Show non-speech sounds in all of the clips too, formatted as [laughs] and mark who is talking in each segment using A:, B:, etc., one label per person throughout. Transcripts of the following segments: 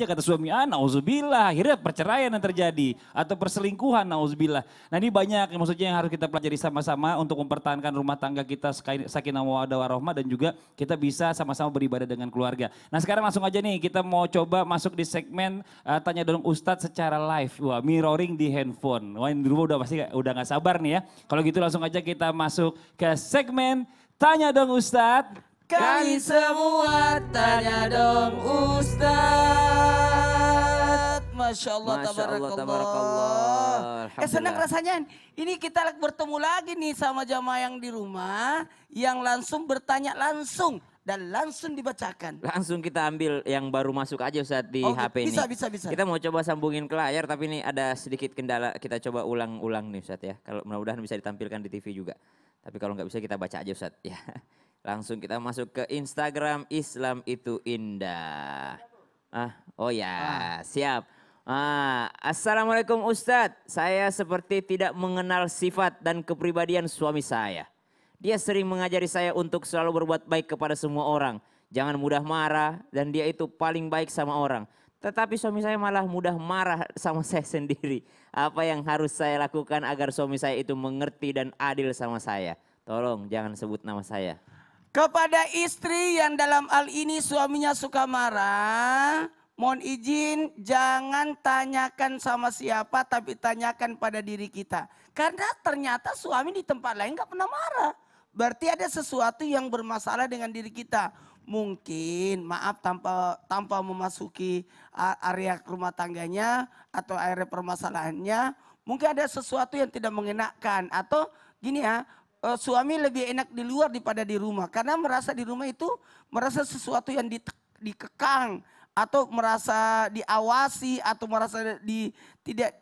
A: Ya kata suami, ah nauzubillah, akhirnya perceraian yang terjadi atau perselingkuhan nauzubillah. Nah ini banyak maksudnya yang harus kita pelajari sama-sama untuk mempertahankan rumah tangga kita sakinah mawaddah warahmah dan juga kita bisa sama-sama beribadah dengan keluarga. Nah sekarang langsung aja nih kita mau coba masuk di segmen uh, tanya dong Ustadz secara live. Wah mirroring di handphone. Wah ini udah pasti udah gak sabar nih ya. Kalau gitu langsung aja kita masuk ke segmen tanya dong Ustadz. Kami
B: semua tanya dong Ustadz. Masya Allah, Masya tabarakallah. Allah tabarakallah. Eh senang rasanya ini kita bertemu lagi nih sama jamaah yang di rumah yang langsung bertanya langsung dan langsung dibacakan.
A: Langsung kita ambil yang baru masuk aja saat di oh, HP bisa, ini. Bisa, bisa, bisa. Kita mau coba sambungin ke layar tapi ini ada sedikit kendala. Kita coba ulang-ulang nih Ustaz ya. Kalau mudah-mudahan bisa ditampilkan di TV juga. Tapi kalau nggak bisa kita baca aja Ustaz ya. [laughs] Langsung kita masuk ke Instagram Islam itu indah. Ah, oh ya, ah. siap. Ah, assalamualaikum Ustadz, saya seperti tidak mengenal sifat dan kepribadian suami saya. Dia sering mengajari saya untuk selalu berbuat baik kepada semua orang. Jangan mudah marah dan dia itu paling baik sama orang. Tetapi suami saya malah mudah marah [laughs] sama saya sendiri. Apa yang harus saya lakukan agar suami saya itu mengerti dan adil sama saya? Tolong jangan sebut nama saya.
B: Kepada istri yang dalam hal ini suaminya suka marah, Mohon izin jangan tanyakan sama siapa tapi tanyakan pada diri kita. Karena ternyata suami di tempat lain gak pernah marah. Berarti ada sesuatu yang bermasalah dengan diri kita. Mungkin maaf tanpa tanpa memasuki area rumah tangganya atau area permasalahannya. Mungkin ada sesuatu yang tidak mengenakan atau gini ya e, suami lebih enak di luar daripada di rumah karena merasa di rumah itu merasa sesuatu yang dikekang atau merasa diawasi atau merasa di tidak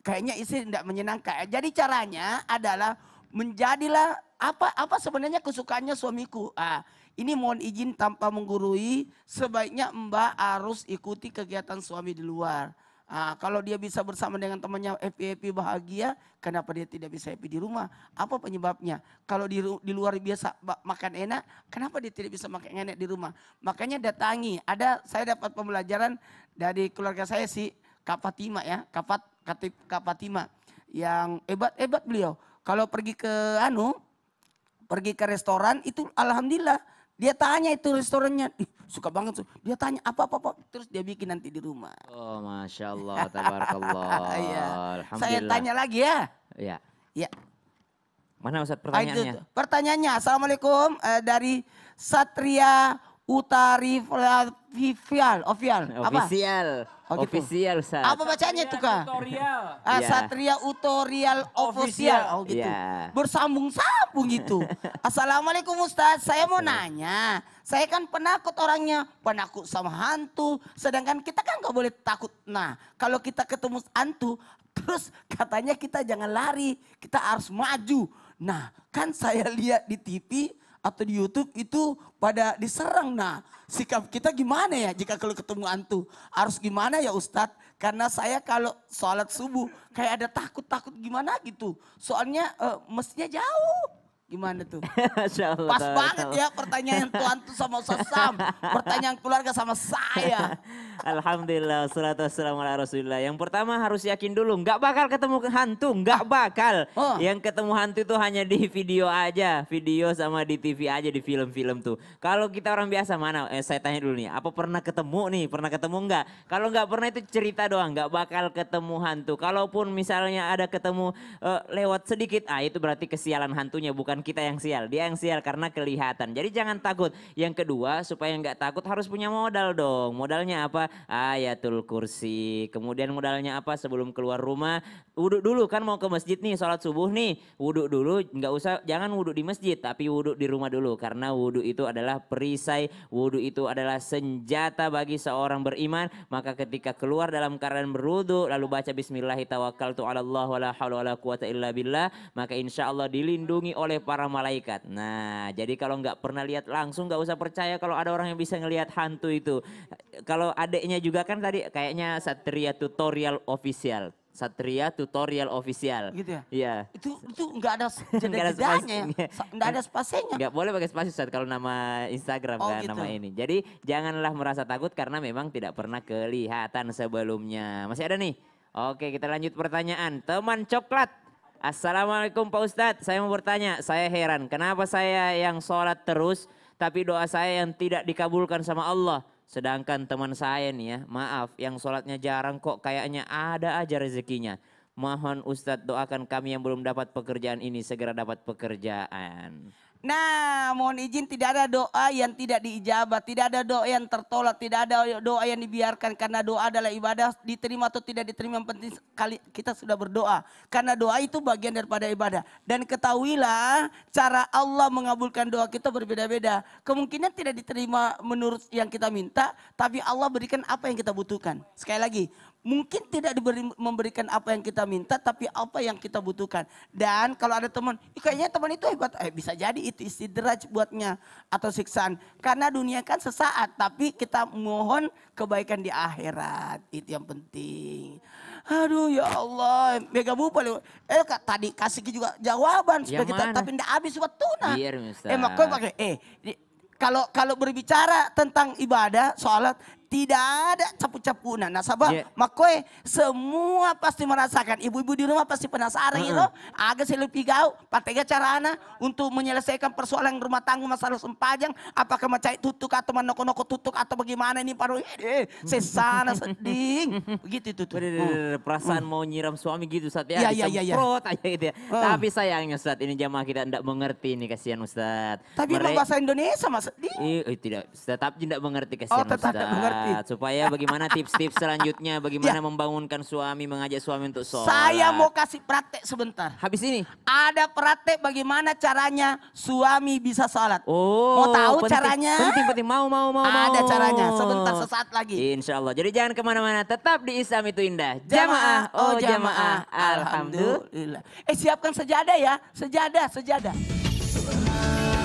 B: kayaknya istri tidak menyenangkan. Jadi caranya adalah menjadilah apa apa sebenarnya kesukaannya suamiku. Ah, ini mohon izin tanpa menggurui, sebaiknya Mbak harus ikuti kegiatan suami di luar. Ah, kalau dia bisa bersama dengan temannya happy-happy bahagia, kenapa dia tidak bisa happy di rumah? Apa penyebabnya? Kalau di, di luar biasa makan enak, kenapa dia tidak bisa makan enak di rumah? Makanya datangi. Ada saya dapat pembelajaran dari keluarga saya si Kak Fatima ya, Kapat Katip Kak Fatima yang hebat-hebat beliau. Kalau pergi ke anu, pergi ke restoran itu alhamdulillah dia tanya itu restorannya, Ih, suka banget. tuh. Dia tanya apa apa apa, terus dia bikin nanti di
A: rumah. Oh, masya Allah, tabarakallah. [laughs] ya. Saya tanya lagi ya. Iya. Ya. Mana Ustaz pertanyaannya? Itu,
B: pertanyaannya, assalamualaikum eh, dari Satria Utari Vivial, Ovial, apa? Official.
A: Oh, gitu. Official, Ustaz. Apa
B: bacanya itu, Kak? Tutorial. Ah, iya. Satria Tutorial Official. Oh, gitu. Yeah. Bersambung-sambung gitu. [laughs] Assalamualaikum, Ustaz. Saya mau iya. nanya. Saya kan penakut orangnya. Penakut sama hantu. Sedangkan kita kan gak boleh takut. Nah, kalau kita ketemu hantu, terus katanya kita jangan lari. Kita harus maju. Nah, kan saya lihat di TV atau di YouTube itu pada diserang. Nah, sikap kita gimana ya jika kalau ketemu antu? Harus gimana ya Ustadz? Karena saya kalau sholat subuh kayak ada takut-takut gimana gitu. Soalnya uh, mestinya jauh. Gimana tuh?
A: [laughs] Pas Allah, banget Allah. ya
B: pertanyaan Tuhan tuh sama sesam. pertanyaan keluarga sama saya.
A: [laughs] Alhamdulillah, surat wassalamu ala Yang pertama harus yakin dulu, gak bakal ketemu hantu, gak bakal. Oh. Yang ketemu hantu tuh hanya di video aja, video sama di TV aja, di film-film tuh. Kalau kita orang biasa mana, eh, saya tanya dulu nih, apa pernah ketemu nih, pernah ketemu nggak? Kalau gak pernah itu cerita doang, gak bakal ketemu hantu. Kalaupun misalnya ada ketemu eh, lewat sedikit, ah itu berarti kesialan hantunya, bukan bukan kita yang sial, dia yang sial karena kelihatan. Jadi jangan takut. Yang kedua, supaya nggak takut harus punya modal dong. Modalnya apa? Ayatul kursi. Kemudian modalnya apa? Sebelum keluar rumah, wuduk dulu kan mau ke masjid nih, sholat subuh nih. wuduk dulu, nggak usah, jangan wuduk di masjid, tapi wuduk di rumah dulu. Karena wuduk itu adalah perisai, wuduk itu adalah senjata bagi seorang beriman. Maka ketika keluar dalam keadaan berwudhu, lalu baca Bismillahirrahmanirrahim, tawakkaltu ala Allah, wala hawla wala maka insya Allah dilindungi oleh para malaikat. Nah, jadi kalau nggak pernah lihat langsung nggak usah percaya kalau ada orang yang bisa ngelihat hantu itu. Kalau adiknya juga kan tadi kayaknya Satria Tutorial Official. Satria Tutorial Official. Gitu ya? Iya.
B: Itu itu nggak ada [laughs] jeda-jedanya
A: ya? Nggak ada spasinya? Nggak boleh pakai spasi Ustaz kalau nama Instagram oh, kan gitu. nama ini. Jadi janganlah merasa takut karena memang tidak pernah kelihatan sebelumnya. Masih ada nih? Oke kita lanjut pertanyaan. Teman coklat Assalamualaikum Pak Ustadz, saya mau bertanya, saya heran kenapa saya yang sholat terus tapi doa saya yang tidak dikabulkan sama Allah. Sedangkan teman saya nih ya, maaf yang sholatnya jarang kok kayaknya ada aja rezekinya. Mohon Ustadz doakan kami yang belum dapat pekerjaan ini segera dapat pekerjaan.
B: Nah, mohon izin tidak ada doa yang tidak diijabah, tidak ada doa yang tertolak, tidak ada doa yang dibiarkan karena doa adalah ibadah diterima atau tidak diterima yang penting kali kita sudah berdoa. Karena doa itu bagian daripada ibadah. Dan ketahuilah cara Allah mengabulkan doa kita berbeda-beda. Kemungkinan tidak diterima menurut yang kita minta, tapi Allah berikan apa yang kita butuhkan. Sekali lagi, Mungkin tidak diberi, memberikan apa yang kita minta, tapi apa yang kita butuhkan. Dan kalau ada teman, kayaknya teman itu hebat. Eh, bisa jadi itu istidraj buatnya atau siksaan. Karena dunia kan sesaat, tapi kita mohon kebaikan di akhirat. Itu yang penting. Aduh ya Allah, mega bupal. Eh tadi kasih juga jawaban ya supaya kita, tapi tidak habis waktu nah. Biar, Eh makanya pakai eh kalau kalau berbicara tentang ibadah, sholat, tidak ada capu capuna Nah sahabat, yeah. makoy semua pasti merasakan. Ibu-ibu di rumah pasti penasaran uh -uh. itu. Agak lebih gaul, patega carana untuk menyelesaikan persoalan rumah tangga masalah sempajang. Apakah macai tutuk atau menoko-noko tutuk atau bagaimana ini paruh eh, sesana
A: sedih. Begitu itu tuh. Hmm. Perasaan hmm. mau nyiram suami gitu saat ya. Iya, iya, iya, iya. aja gitu ya. Hmm. Tapi sayangnya saat ini jamaah kita tidak mengerti ini kasihan Ustaz. Tapi Mere... bahasa Indonesia mas iya, Eh, Iya, tidak. tetap tidak mengerti kasihan oh, Ustaz. mengerti. Ustadz. Iya. Supaya bagaimana tips-tips selanjutnya, bagaimana ya. membangunkan suami, mengajak suami untuk sholat. Saya mau
B: kasih praktek sebentar. Habis ini? Ada praktek bagaimana caranya suami bisa sholat. Oh, mau tahu penting, caranya?
A: Penting, penting. Mau, mau, mau. Ada mau. caranya. Sebentar, sesaat lagi. Insya Allah. Jadi jangan kemana-mana. Tetap di Islam itu indah. Jamaah, oh, oh jamaah. Alhamdulillah. Eh
B: siapkan sejadah ya. Sejadah, sejadah.